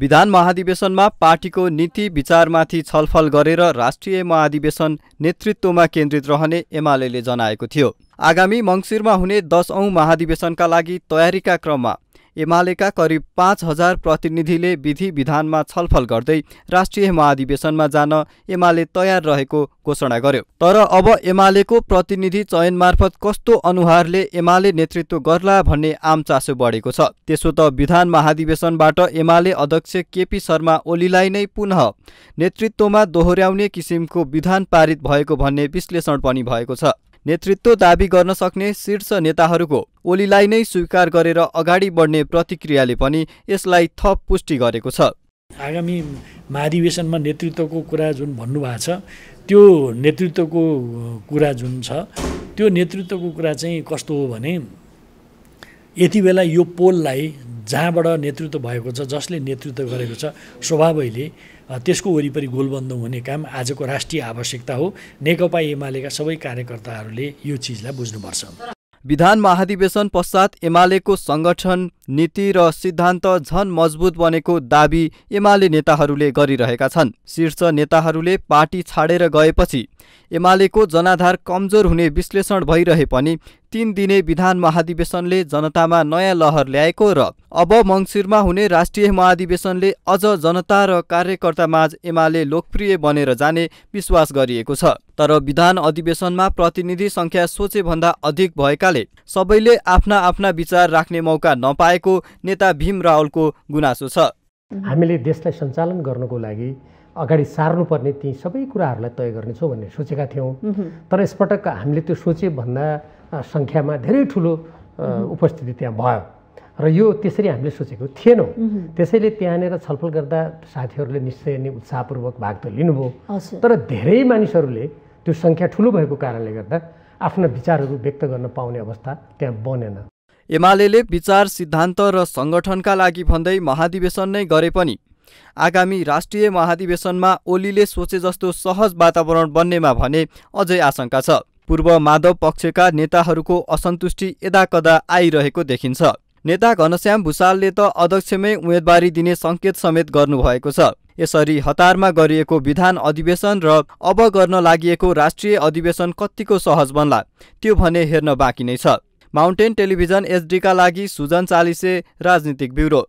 विधान महाधिवेशनमा पार्टीको नीति विचारमाथि छलफल गरेर राष्ट्रिय महाधिवेशन नेतृत्वमा केन्द्रित रहने एमाले जनाएको थियो आगामी मङ्सिरमा हुने दसौँ महाधिवेशनका लागि तयारीका क्रममा एमालेका करिब पाँच हजार प्रतिनिधिले विधि विधानमा छलफल गर्दै राष्ट्रिय महाधिवेशनमा जान एमाले तयार रहेको घोषणा गर्यो तर अब एमालेको प्रतिनिधि चयन मार्फत कस्तो अनुहारले एमाले नेतृत्व गर्ला भन्ने आम चासो बढेको छ त्यसो त विधान महाधिवेशनबाट एमाले अध्यक्ष केपी शर्मा ओलीलाई नै पुनः नेतृत्वमा दोहोर्याउने किसिमको विधान पारित भएको भन्ने विश्लेषण पनि भएको छ नेतृत्व दावी गर्न सक्ने शीर्ष नेताहरूको ओलीलाई नै स्वीकार गरेर अगाडि बढ्ने प्रतिक्रियाले पनि यसलाई थप पुष्टि गरेको छ आगामी महाधिवेशनमा नेतृत्वको कुरा जुन भन्नुभएको छ त्यो नेतृत्वको कुरा जुन छ त्यो नेतृत्वको कुरा चाहिँ कस्तो हो भने यति बेला यो पोललाई जहाँबाट नेतृत्व भएको छ जसले नेतृत्व गरेको छ स्वभावैले त्यसको वरिपरि गोलबन्द हुने काम आजको राष्ट्रिय आवश्यकता हो नेकपा एमालेका सबै कार्यकर्ताहरूले यो चिजलाई बुझ्नुपर्छ विधान महाधिवेशन पश्चात एमालेको सङ्गठन नीति र सिद्धान्त झन मजबुत बनेको दावी एमाले नेताहरूले गरिरहेका छन् शीर्ष नेताहरूले पार्टी छाडेर गएपछि एमालेको जनाधार कमजोर हुने विश्लेषण भइरहे पनि तीन दिने विधान महाधिवेशनले जनतामा नयाँ लहर ल्याएको र अब मङ्सिरमा हुने राष्ट्रिय महाधिवेशनले अझ जनता र कार्यकर्तामाझ एमाले लोकप्रिय बनेर जाने विश्वास गरिएको छ तर विधान अधिवेशनमा प्रतिनिधि सङ्ख्या सोचेभन्दा अधिक भएकाले सबैले आफ्ना आफ्ना विचार राख्ने मौका नपाएको नेता भीम रावलको गुनासो छ हामीले देशलाई सञ्चालन गर्नको लागि अगाडि सार्नुपर्ने ती सबै कुराहरूलाई तय गर्नेछौँ भन्ने सोचेका थियौँ तर यसपटक हामीले त्यो सोचेभन्दा सङ्ख्यामा धेरै ठुलो उपस्थिति त्यहाँ भयो र यो त्यसरी हामीले सोचेको थिएनौँ त्यसैले त्यहाँनिर छलफल गर्दा साथीहरूले निश्चय नै उत्साहपूर्वक भाग त लिनुभयो तर धेरै मानिसहरूले त्यो सङ्ख्या ठुलो भएको कारणले गर्दा आफ्ना विचारहरू व्यक्त गर्न पाउने अवस्था त्यहाँ बनेन एमाले विचार सिद्धान्त र सङ्गठनका लागि भन्दै महाधिवेशन नै गरे पनि आगामी राष्ट्रिय महाधिवेशनमा ओलीले सोचे जस्तो सहज वातावरण बन्नेमा भने अझै आशंका छ पूर्व माधव पक्षका नेताहरूको असन्तुष्टि यदाकदा आइरहेको देखिन्छ नेता घनश्याम भूषालले त अध्यक्षमै उम्मेदवारी दिने सङ्केत समेत गर्नुभएको छ यसरी हतारमा गरिएको विधान अधिवेशन र अब गर्न लागि राष्ट्रिय अधिवेशन कत्तिको सहज बन्ला त्यो भने हेर्न बाँकी नै छ माउन्टेन टेलिभिजन एचडीका लागि सुजन चालिसे राजनीतिक ब्युरो